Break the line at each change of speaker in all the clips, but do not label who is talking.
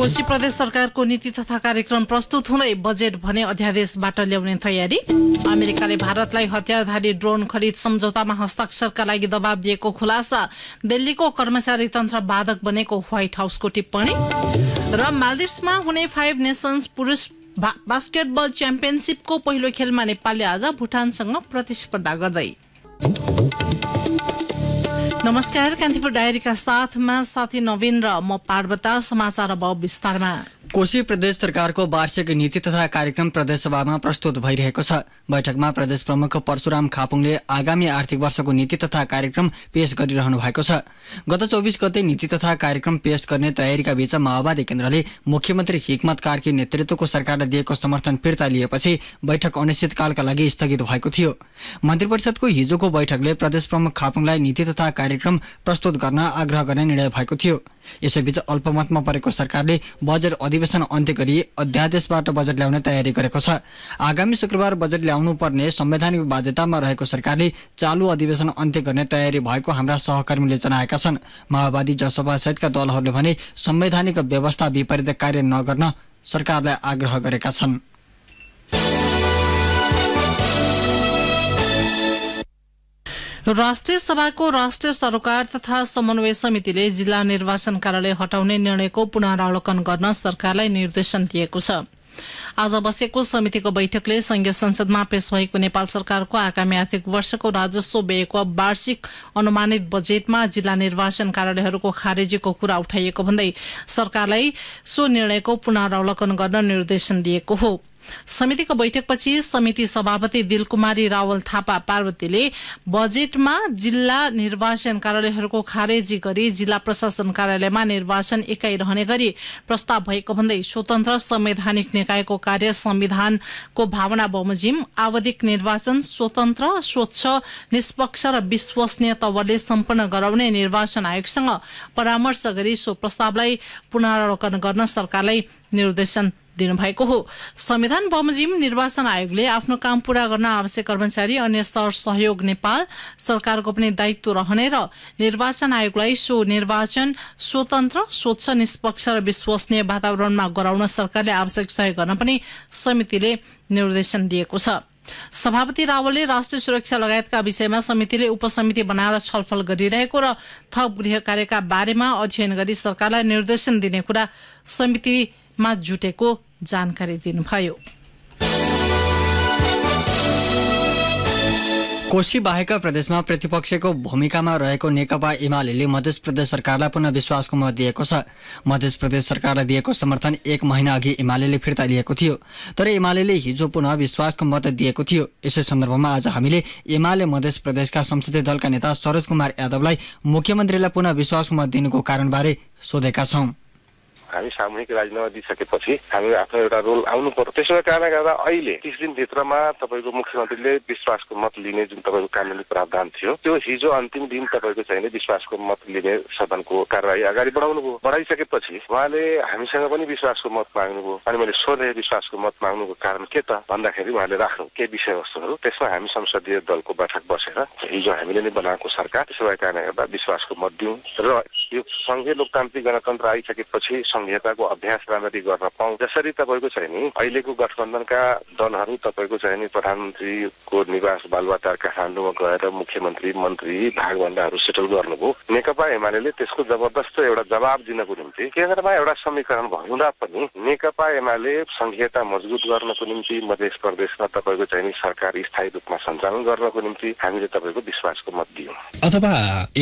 कोशी प्रदेश सरकारको नीति तथा कार्यक्रम प्रस्तुत हुँदै बजेट भने अध्यादेशबाट ल्याउने तयारी अमेरिकाले भारतलाई हतियारधारी ड्रोन खरिद सम्झौतामा हस्ताक्षरका लागि दबाब दिएको खुलासा दिल्लीको कर्मचारी तन्त्र बाधक बनेको व्हाइट हाउसको टिप्पणी र मालदिप्समा हुने फाइभ नेसन्स पुरुष बास्केटबल च्याम्पियनसिपको पहिलो खेलमा नेपालले आज भुटानसँग प्रतिस्पर्धा गर्दै नमस्कार कान्तिपुर डायरीका साथमा साथी नवीन र म पार्वता समाचार अब विस्तारमा
कोशी प्रदेश सरकारको वार्षिक नीति तथा कार्यक्रम प्रदेशसभामा प्रस्तुत भइरहेको छ बैठकमा प्रदेश प्रमुख परशुराम खापुङले आगामी आर्थिक वर्षको नीति तथा कार्यक्रम पेश गरिरहनु भएको छ गत चौबिस गते नीति तथा कार्यक्रम पेश गर्ने तयारीका बीच माओवादी केन्द्रले मुख्यमन्त्री हिक्मत कार्की नेतृत्वको सरकारले दिएको समर्थन फिर्ता लिएपछि बैठक अनिश्चितकालका लागि स्थगित भएको थियो मन्त्री परिषदको हिजोको बैठकले प्रदेश प्रमुख खापुङलाई नीति तथा कार्यक्रम प्रस्तुत गर्न आग्रह गर्ने निर्णय भएको थियो यसैबीच अल्पमतमा परेको सरकारले बजेट अधि अधिवेशन अन्त्य गरी अध्यादेशबाट बजेट ल्याउने तयारी गरेको छ आगामी शुक्रबार बजेट ल्याउनु पर्ने संवैधानिक बाध्यतामा रहेको सरकारले चालु अधिवेशन अन्त्य गर्ने तयारी भएको हाम्रा सहकर्मीले जनाएका छन् माओवादी जसपा सहितका दलहरूले भने संवैधानिक व्यवस्था विपरीत कार्य नगर्न सरकारलाई आग्रह गरेका छन्
राष्ट्रिय सभाको राष्ट्रिय सरकार तथा समन्वय समितिले जिल्ला निर्वाचन कार्यालय हटाउने निर्णयको पुनरावलोकन गर्न सरकारलाई निर्देशन दिएको छ आज बसेको समितिको बैठकले संघीय संसदमा पेश भएको नेपाल सरकारको आगामी आर्थिक वर्षको राजस्व व्ययको वार्षिक अनुमानित बजेटमा जिल्ला निर्वाचन कार्यालयहरूको खारेजीको कुरा उठाइएको भन्दै सरकारलाई सो निर्णयको पुनरावलोकन गर्न निर्देशन दिएको हो समितिको बैठकपछि समिति सभापति दिलकुमारी रावल थापा पार्वतीले बजेटमा जिल्ला निर्वाचन कार्यालयहरूको खारेजी गरी जिल्ला प्रशासन कार्यालयमा निर्वाचन एकाइ रहने गरी प्रस्ताव भएको भन्दै स्वतन्त्र संवैधानिक निकायको कार्य संविधानको भावना बमोजिम आवधिक निर्वाचन स्वतन्त्र स्वच्छ निष्पक्ष र विश्वसनीय तवरले सम्पन्न गराउने निर्वाचन आयोगसँग परामर्श गरी सो प्रस्तावलाई पुनरावलोकन गर्न सरकारलाई निर्देशन दिनुभएको हो संविधान बमोजिम निर्वाचन आयोगले आफ्नो काम पूरा गर्न आवश्यक कर्मचारी अन्य सर सहयोग नेपाल सरकारको पनि दायित्व रहने र निर्वाचन आयोगलाई सो निर्वाचन स्वतन्त्र स्वच्छ निष्पक्ष र विश्वसनीय वातावरणमा गराउन सरकारले आवश्यक सहयोग गर्न पनि समितिले निर्देशन दिएको छ सभापति रावलले राष्ट्रिय सुरक्षा लगायतका विषयमा समितिले उपसमिति बनाएर छलफल गरिरहेको र थप गृह कार्यका बारेमा अध्ययन गरी सरकारलाई निर्देशन दिने कुरा समितिमा जुटेको जानकारी दिनुभयो
कोशी बाहेक प्रदेशमा प्रतिपक्षको भूमिकामा रहेको नेकपा एमाले मध्य प्रदेश सरकारलाई पुनः विश्वासको मत दिएको छ मध्य प्रदेश सरकारलाई दिएको समर्थन एक महिना अघि एमाले फिर्ता लिएको थियो तर एमाले हिजो पुनः विश्वासको मत दिएको थियो यसै सन्दर्भमा आज हामीले एमाले मध्य प्रदेशका संसदीय दलका नेता सरोज कुमार यादवलाई मुख्यमन्त्रीलाई पुनः विश्वासको मत दिनुको कारणबारे सोधेका छौँ
हामी सामूहिक राजीनामा दिइसकेपछि हामी आफ्नो एउटा रोल आउनु पर्यो त्यसो कारणले गर्दा अहिले तिस दिनभित्रमा तपाईँको मुख्यमन्त्रीले विश्वासको मत लिने जुन तपाईँको कानुनी प्रावधान थियो त्यो हिजो अन्तिम दिन तपाईँको चाहिँ विश्वासको मत लिने सदनको कार्यवाही अगाडि बढाउनु भयो बढाइसकेपछि उहाँले हामीसँग पनि विश्वासको मत माग्नुभयो अनि मैले सोधेँ विश्वासको मत माग्नुको कारण के त भन्दाखेरि उहाँले राख्नु के विषयवस्तुहरू त्यसमा हामी संसदीय दलको बैठक बसेर हिजो हामीले नै बनाएको सरकार त्यसो भए कारणले गर्दा विश्वासको मत दिउँ र यो सङ्घीय लोकतान्त्रिक गणतन्त्र आइसकेपछि संहिताको अभ्यास राम्ररी गर्न पाउँ जसरी तपाईँको चाहिँ नि अहिलेको गठबन्धनका दलहरू तपाईँको चाहिँ नि प्रधानमन्त्रीको निवास बालुवाटार काठमाडौँमा गएर मुख्यमन्त्री मन्त्री भागभन्दाहरू सेटल गर्नुभयो नेकपा एमाले त्यसको जबरदस्त एउटा जवाब दिनको निम्ति केन्द्रमा एउटा समीकरण भन्दा पनि नेकपा एमाले संहिता मजबुत गर्नको निम्ति मधेस प्रदेशमा तपाईँको चाहिँ नि सरकार स्थायी रूपमा सञ्चालन गर्नको निम्ति हामीले तपाईँको विश्वासको मत दियौँ अथवा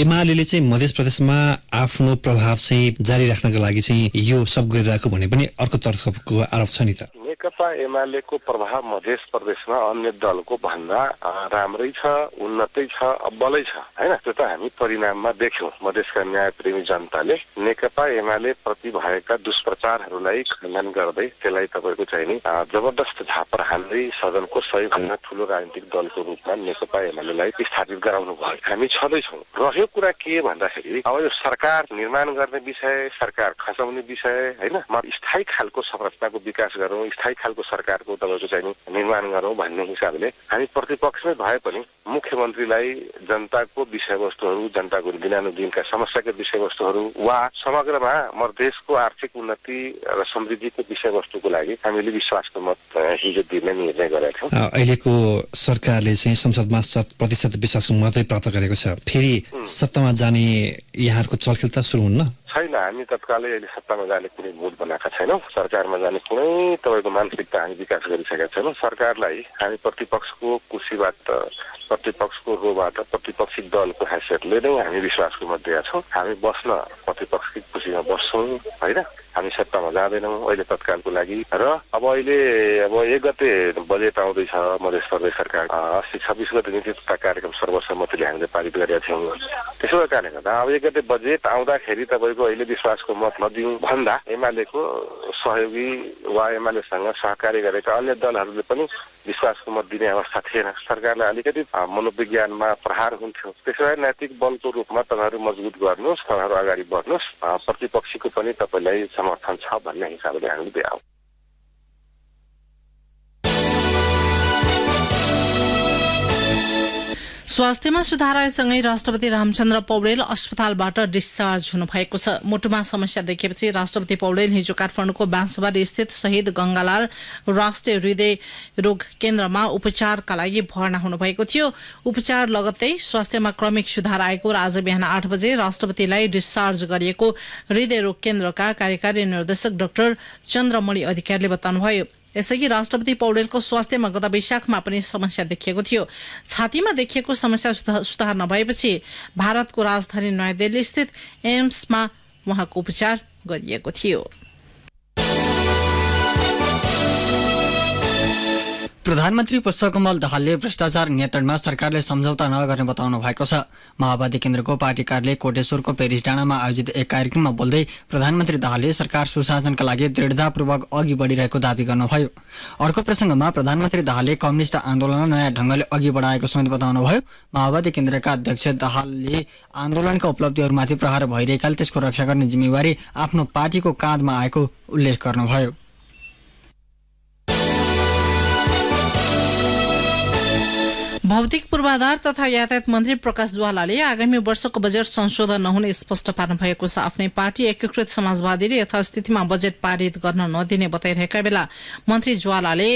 एमाले चाहिँ मधेस प्रदेशमा आफ्नो प्रभाव चाहिँ जारी राख्नका लागि चाहिँ यो सब गरिरहेको भन्ने पनि अर्को तर्फको आरोप छ नि त नेकपा एमालेको प्रभाव मधेस प्रदेशमा अन्य दलको भन्दा राम्रै छ उन्नतै छ अब्बलै छ होइन त्यो त हामी परिणाममा देख्यौँ मधेसका न्यायप्रेमी जनताले नेकपा एमाले प्रति भएका दुष्प्रचारहरूलाई खण्डन गर्दै त्यसलाई तपाईँको चाहिँ नि जबरदस्त झापर हाल्दै सदनको सबैभन्दा ठुलो राजनीतिक दलको रूपमा नेकपा एमालेलाई स्थापित गराउनु भयो हामी छँदैछौँ रह्यो कुरा के भन्दाखेरि अब यो सरकार निर्माण गर्ने विषय सरकार खसाउने विषय होइन स्थायी खालको संरचनाको विकास गरौँ स्थायी खालको सरकारको तपाईँको चाहिँ निर्माण गरौँ भन्ने हिसाबले हामी प्रतिपक्षमै भए पनि मुख्यमन्त्रीलाई जनताको विषयवस्तुहरू जनताको दिनानुदिनका समस्याका विषयवस्तुहरू वा समग्रमा म देशको आर्थिक उन्नति र समृद्धिको विषयवस्तुको लागि हामीले विश्वासको मत हिजो दिने निर्णय गरेका थियौँ अहिलेको सरकारले चाहिँ संसदमा शत प्रतिशत विश्वासको मतै प्राप्त गरेको छ फेरि सत्तामा जाने यहाँहरूको चलखेल त सुरु हुन्न छैन हामी तत्कालै अहिले सत्तामा जाने कुनै भोट बनाएका छैनौँ सरकारमा जाने कुनै तपाईँको मानसिकता हामी विकास गरिसकेका छैनौँ सरकारलाई हामी प्रतिपक्षको कुर्सीबाट प्रतिपक्षको रोबाट प्रतिपक्षी दलको हैसियतले नै हामी विश्वासको मत दिएका छौँ हामी बस्न प्रतिपक्षकै कुर्सीमा बस्छौँ होइन हामी सत्तामा जाँदैनौँ अहिले तत्कालको लागि र अब अहिले अब एक गते बजेट आउँदैछ मधेस प्रदेश सरकार अस्सी छब्बिस गते नीति कार्यक्रम सर्वसम्मतिले हामीले पारित गरेका थियौँ त्यसो कारणले गर्दा अब एक गते बजेट आउँदाखेरि तपाईँको अहिले विश्वासको मत नदिउँ भन्दा एमालेको सहयोगी वा एमालेसँग सहकारी गरेका अन्य दलहरूले पनि विश्वासको मत दिने अवस्था थिएन सरकारले अलिकति मनोविज्ञानमा प्रहार हुन्थ्यो त्यसो भए नैतिक बलको रूपमा तपाईँहरू मजबुत गर्नुहोस् तपाईँहरू अगाडि बढ्नुहोस् प्रतिपक्षीको पनि तपाईँलाई समर्थन छ भन्ने हिसाबले हामीले आउँछ
स्वास्थ्यमा सुधार आएसँगै राष्ट्रपति रामचन्द्र पौडेल अस्पतालबाट डिस्चार्ज हुनुभएको छ मुटुमा समस्या देखिएपछि राष्ट्रपति पौडेल हिजो काठमाडौँको बाँसबारी स्थित शहीद गङ्गालाल राष्ट्रिय हृदय रोग केन्द्रमा उपचारका लागि भर्ना हुनुभएको थियो उपचार लगत्तै स्वास्थ्यमा क्रमिक सुधार आएको र आज बिहान आठ बजे राष्ट्रपतिलाई डिस्चार्ज गरिएको हृदय रोग केन्द्रका कार्यकारी निर्देशक डाक्टर चन्द्रमणि अधिकारीले बताउनुभयो यसअघि राष्ट्रपति पौडेलको स्वास्थ्यमा गत वैशाखमा पनि समस्या देखिएको थियो छातीमा देखिएको समस्या सुधार नभएपछि भारतको राजधानी नयाँ दिल्ली स्थित एम्समा उहाँको उपचार गरिएको थियो
प्रधानमन्त्री पुष्पकमल दाहालले भ्रष्टाचार नियन्त्रणमा सरकारले सम्झौता नगर्ने बताउनु भएको छ माओवादी केन्द्रको पार्टी कार्यालय कोटेश्वरको पेरिस डाँडामा आयोजित एक कार्यक्रममा बोल्दै प्रधानमन्त्री दाहालले सरकार सुशासनका लागि दृढतापूर्वक अघि बढिरहेको दावी गर्नुभयो अर्को प्रसङ्गमा प्रधानमन्त्री दाहालले कम्युनिष्ट आन्दोलन नयाँ ढङ्गले अघि बढाएको समेत बताउनुभयो माओवादी केन्द्रका अध्यक्ष दाहालले आन्दोलनका उपलब्धिहरूमाथि प्रहार भइरहेकाले त्यसको रक्षा गर्ने जिम्मेवारी आफ्नो पार्टीको काँधमा आएको उल्लेख गर्नुभयो भौतिक पूर्वाधार तथा यातायात मन्त्री
प्रकाश ज्वालाले आगामी वर्षको बजेट संशोधन नहुने स्पष्ट पार्नु भएको छ आफ्नै पार्टी एकीकृत समाजवादीले यथास्थितिमा बजेट पारित गर्न नदिने बताइरहेका बेला मन्त्री ज्वालाले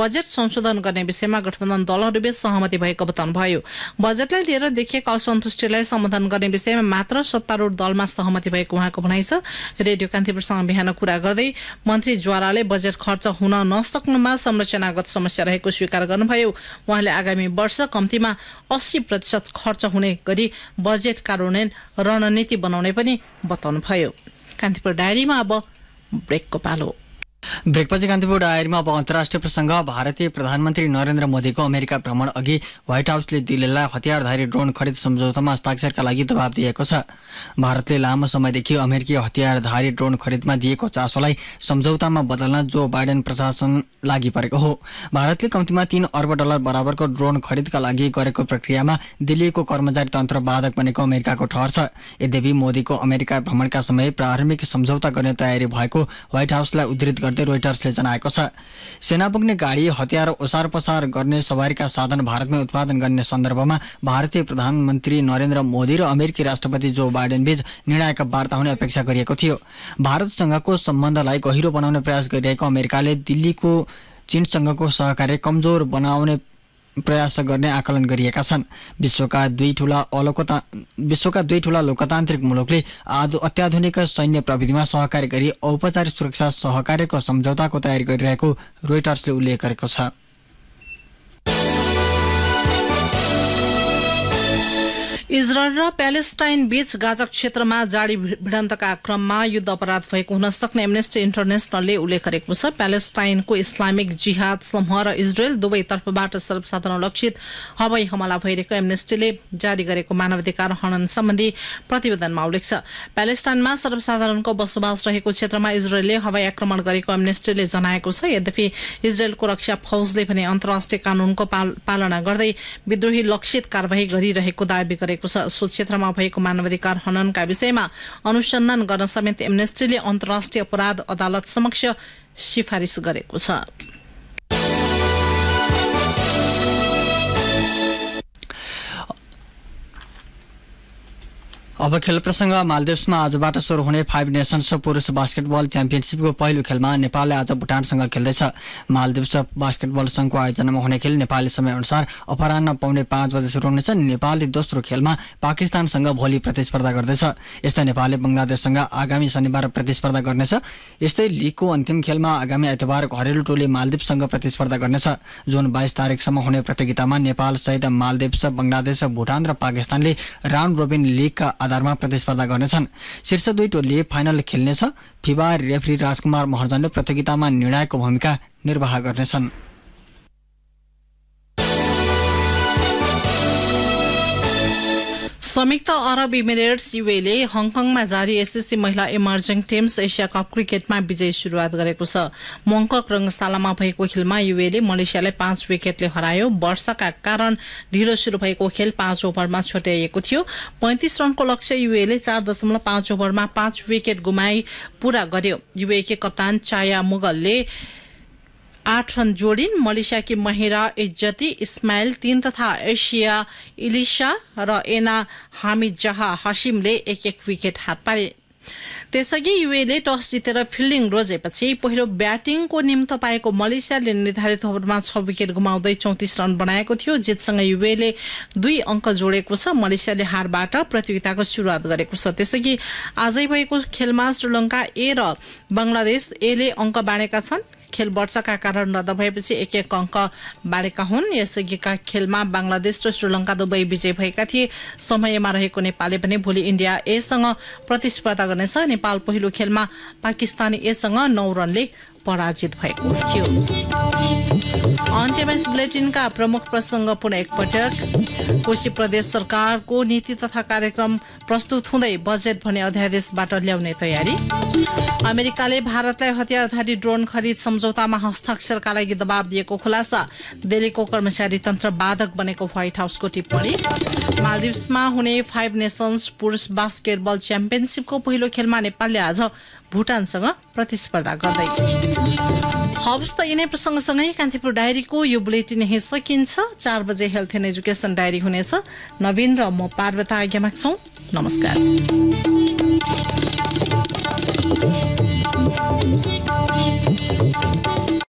बजेट संशोधन गर्ने विषयमा गठबन्धन दलहरूबीच सहमति भएको बताउनुभयो बजेटलाई लिएर देखिएका असन्तुष्टिलाई सम्बोधन गर्ने विषयमा मात्र सत्तारूढ़ दलमा सहमति भएको उहाँको भनाइ छ रेडियो कान्तिपुरसँग बिहान कुरा गर्दै मन्त्री ज्वालाले बजेट खर्च हुन नसक्नुमा संरचनागत समस्या रहेको स्वीकार गर्नुभयो उहाँले आगामी वर्ष वर्ष कम्तीमा अस्सी प्रतिशत खर्च हुने गरी बजेट कार्यान्वयन रणनीति बनाउने पनि बताउनुभयो कान्तिपुर डायरीमा अब ब्रेकको पालो
ब्रेकपछि कान्तिपुर डायरीमा अब अन्तर्राष्ट्रिय प्रसङ्ग भारतीय प्रधानमन्त्री नरेन्द्र मोदीको अमेरिका भ्रमण अघि व्हाइट हाउसले दिल्लीलाई हतियारधारी ड्रोन खरिद सम्झौतामा हस्ताक्षरका लागि दबाब दिएको छ भारतले लामो समयदेखि अमेरिकी हतियारधारी ड्रोन खरिदमा दिएको चासोलाई सम्झौतामा बदल्न जो बाइडेन प्रशासन लागि परेको हो भारतले कम्तीमा तीन अर्ब डलर बराबरको ड्रोन खरिदका लागि गरेको प्रक्रियामा दिल्लीको कर्मचारी तन्त्र बाधक बनेको अमेरिकाको ठहर छ यद्यपि मोदीको अमेरिका भ्रमणका समय प्रारम्भिक सम्झौता गर्ने तयारी भएको व्हाइट हाउसलाई उद्धित गर्दै गर्दै रोइटर्सले जनाएको छ सेना पुग्ने गाडी हतियार ओसार पसार गर्ने सवारीका साधन भारतमै उत्पादन गर्ने सन्दर्भमा भारतीय प्रधानमन्त्री नरेन्द्र मोदी र अमेरिकी राष्ट्रपति जो बीच निर्णायक वार्ता हुने अपेक्षा गरिएको थियो भारतसँगको सम्बन्धलाई गहिरो बनाउने प्रयास गरिरहेको अमेरिकाले दिल्लीको चीनसँगको सहकार्य कमजोर बनाउने प्रयास गर्ने आकलन गरिएका छन् विश्वका दुई ठुला अलोकता विश्वका दुई ठुला लोकतान्त्रिक मुलुकले आधु अत्याधुनिक सैन्य प्रविधिमा सहकार्य गरी औपचारिक सुरक्षा सहकार्यको सम्झौताको तयारी गरिरहेको रोइटर्सले उल्लेख गरेको छ
इजरायल र प्यालेस्टाइन बीच गाजक क्षेत्रमा जाडी भिडन्तका क्रममा युद्ध अपराध भएको हुन सक्ने एमनेस्टी इन्टरनेसनलले उल्लेख गरेको छ प्यालेस्टाइनको इस्लामिक जिहाद समूह र इजरायल दुवै तर्फबाट सर्वसाधारण लक्षित हवाई हमला भइरहेको एमनेस्टीले जारी गरेको मानवाधिकार हनन सम्बन्धी प्रतिवेदनमा उल्लेख छ प्यालेस्टाइनमा सर्वसाधारणको बसोबास रहेको क्षेत्रमा इजरायलले हवाई आक्रमण गरेको एमनेस्टीले जनाएको छ यद्यपि इजरायलको रक्षा फौजले भने अन्तर्राष्ट्रिय कानूनको पालना गर्दै विद्रोही लक्षित कार्यवाही गरिरहेको दावी गरेको सो क्षेत्रमा भएको मानवाधिकार हननका विषयमा अनुसन्धान गर्न समेत एमनेस्टीले अन्तर्राष्ट्रिय अपराध अदालत समक्ष सिफारिस गरेको छ
अब खेल प्रसङ्ग मालदिप्समा आजबाट सुरु हुने फाइभ नेसन्स पुरुष बास्केटबल च्याम्पियनसिपको पहिलो खेलमा नेपालले आज भुटानसँग खेल्दैछ मालदिप्स बास्केटबल सङ्घको आयोजनामा हुने खेल नेपाली समयअनुसार अपरान्न पाउने पाँच बजे सुरु हुनेछ नेपालले दोस्रो खेलमा पाकिस्तानसँग भोलि प्रतिस्पर्धा गर्दैछ यस्तै नेपालले बङ्गलादेशसँग आगामी शनिबार प्रतिस्पर्धा गर्नेछ यस्तै लिगको अन्तिम खेलमा आगामी आइतबार घरेलु टोली मालदिप्ससँग प्रतिस्पर्धा गर्नेछ जुन बाइस तारिकसम्म हुने प्रतियोगितामा नेपालसहित मालदिप्स बङ्गलादेश भुटान र पाकिस्तानले राउन्ड रोबिन लिगका आधार आधारमा प्रतिस्पर्धा गर्नेछन् शीर्ष दुई टोलीले फाइनल खेल्नेछ फिबा रेफ्री राजकुमार महर्जनले प्रतियोगितामा निर्णायकको भूमिका निर्वाह गर्नेछन्
संयुक्त अरब इमिरेट्स युएले हङकङमा जारी एसएससी महिला इमर्जिङ टिम्स एसिया कप क्रिकेटमा विजय सुरुवात गरेको छ मङ्कक रङ्गशालामा भएको खेलमा युएले मलेसियालाई पाँच विकेटले हरायो वर्षाका कारण ढिलो सुरु भएको खेल पाँच ओभरमा छोट्याइएको थियो पैँतिस रनको लक्ष्य युएले चार दशमलव पाँच ओभरमा पाँच विकेट गुमाई पूरा गर्यो युएकी कप्तान चाया मुगलले आठ रन जोडिन् मलेसियाकी महेरा इज्जती इस्माइल तीन तथा एसिया इलिसा र एना हामिद जहा हसिमले एक एक विकेट हात पारे त्यसअघि युएले टस जितेर फिल्डिङ रोजेपछि पहिलो ब्याटिङको निम्त पाएको मलेसियाले निर्धारित ओभरमा छ विकेट गुमाउँदै चौतिस रन बनाएको थियो जितसँग युएले दुई अङ्क जोडेको छ मलेसियाले हारबाट प्रतियोगिताको सुरुवात गरेको छ त्यसअघि आजै भएको खेलमा श्रीलङ्का ए र बङ्गलादेश एले अङ्क बाँडेका छन् खेल वर्षाका कारण रद्द भएपछि एक एक अङ्क बाँडेका हुन् यसअघिका खेलमा बङ्गलादेश र श्रीलङ्का दुवै विजय भएका थिए समयमा रहेको नेपालले भने भोलि इन्डिया एसँग प्रतिस्पर्धा गर्नेछ नेपाल पहिलो खेलमा पाकिस्तान एसँग नौ रनले पराजित भएको
थियो
अन्त्यमा बुलेटिनका प्रमुख प्रसङ्ग पुनः एकपटक कोशी प्रदेश सरकारको नीति तथा कार्यक्रम प्रस्तुत हुँदै बजेट भने अध्यादेशबाट ल्याउने तयारी अमेरिकाले भारतलाई हतियारधारी ड्रोन खरिद सम्झौतामा हस्ताक्षरका लागि दबाब दिएको खुलासा दिल्लीको कर्मचारी तन्त्र बाधक बनेको व्हाइट हाउसको टिप्पणी मालदिप्समा हुने फाइभ नेसन्स पुरुष बास्केटबल च्याम्पियनसिपको पहिलो खेलमा नेपालले आज भुटानसँग प्रतिस्पर्धा गर्दै हवस् त यिनै प्रसङ्गसँगै कान्तिपुर डायरीको यो बुलेटिन यहीँ सकिन्छ चार बजे हेल्थ एन्ड एजुकेसन डायरी हुनेछ नवीन र म पार्वता आज्ञा माग्छौँ नमस्कार